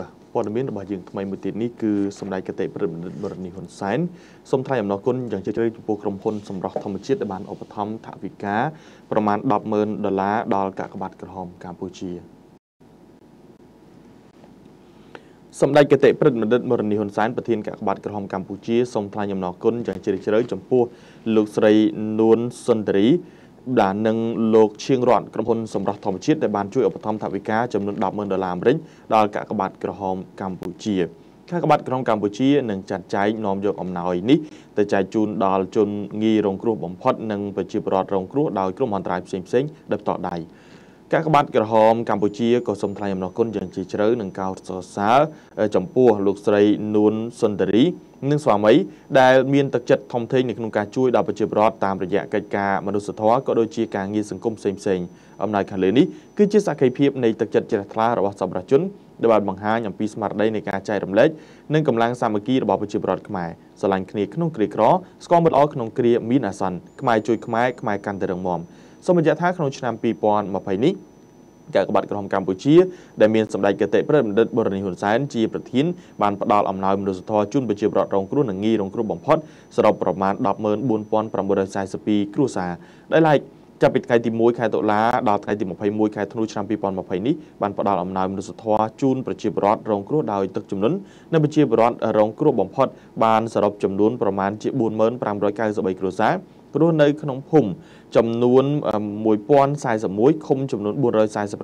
បាទព័ត៌មានរបស់យើងថ្មីមួយទៀតនេះគឺសម្ដេចគតិប្រធានបរនីហ៊ុនសែនសូមថ្លែងអំណរគុណយ៉ាងជ្រាលជ្រៅចំពោះក្រុមហ៊ុនសម្រស់ធម្មជាតិដែលបានឧបត្ថម្ភថវិកាប្រមាណ100000ដុល្លារដល់កាកបាទក្រហមកម្ពុជាសម្ដេចគតិព្រឹទ្ធមណ្ឌិតមរនីហ៊ុនសែនប្រធានកាកបាទក្រហមកម្ពុជាសូមថ្លែងអំណរគុណយ៉ាងជ្រាលជ្រៅចំពោះលោកស្រីនួនសុនតរីបាទនឹងលោកឈៀងរតក្រុមហ៊ុនសម្រាប់ធម្មជាតិដែលបានជួយឧបត្ថម្ភថវិកាចំនួន100000ដុល្លារអាមេរិកដល់កាកបាទក្រហមកម្ពុជាកាកបាទក្រហមកម្ពុជានឹងចាត់ចែងនាំយកអំណោយនេះទៅចែកជូនដល់ជនងាយរងគ្រោះបំផុត និងប្រជាពលរដ្ឋរងគ្រោះដោយគ្រោះមហន្តរាយផ្សេងៗដែលផ្ទាល់ដៃកាកបាទក្រហមកម្ពុជាក៏សូមថ្លែងអំណរគុណយ៉ាងជ្រាលជ្រៅនិងកោតសរសើរចំពោះលោកស្រីនួនសុនតារីនិងស្វាមី ដែលមានទឹកចិត្តធំធេងនៅក្នុងការជួយដល់ប្រជាពលរដ្ឋតាមរយៈកិច្ចការមនុស្សធម៌ក៏ដូចជាការងារសង្គមផ្សេងៗអំណាចខាងលើនេះគឺជាសក្ខីភាពនៃទឹកចិត្តជ្រះថ្លារបស់សប្បុរសជនដែលបានបង្ហាញអំពីស្មារតីនៃការចែករំលែកនិងកម្លាំងសាមគ្គីរបស់ប្រជាពលរដ្ឋខ្មែរស្រឡាញ់គ្នាក្នុងគ្រាក្រស្គាល់មិត្តល្អក្នុងគ្រាមានអាសន្នខ្មែរជួយខ្មែរខ្មែរកាន់តែរឹងមាំសូមបញ្ជាក់ថាក្នុងឆ្នាំ2020នេះកាកបាទក្រមកម្ពុជាដែលមានសម្ដេចគតិព្រឹទ្ធបណ្ឌិតបូរនីហ៊ុនសែនជាប្រធាន បានផ្ដល់អំណោយមនុស្សធម៌ជូនប្រជាពលរដ្ឋរងគ្រោះនិងងាយរងគ្រោះបំផុតសរុបប្រមាណ104,942គ្រួសារដែលឡែកចាប់ពីថ្ងៃទី1ខែតុលាដល់ថ្ងៃទី21ខែធ្នូឆ្នាំ2020នេះបានផ្ដល់អំណោយមនុស្សធម៌ជូនប្រជាពលរដ្ឋរងគ្រោះដោយទឹកជំនន់និងប្រជាពលរដ្ឋរងគ្រោះបំផុតបានសរុបចំនួនប្រមាណជា4593គ្រួសារព្រោះនៅក្នុងភូមិចំនួន1041ឃុំ ចំនួន448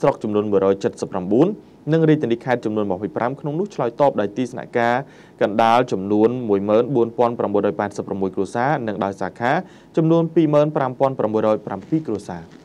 ស្រុកចំនួន179និងរាជធានីខេត្តចំនួន25ក្នុងនោះឆ្លើយតបដោយទីស្នាក់ការកណ្ដាលចំនួន14986គ្រួសារនិងដោយសាខាចំនួន25907គ្រួសារ។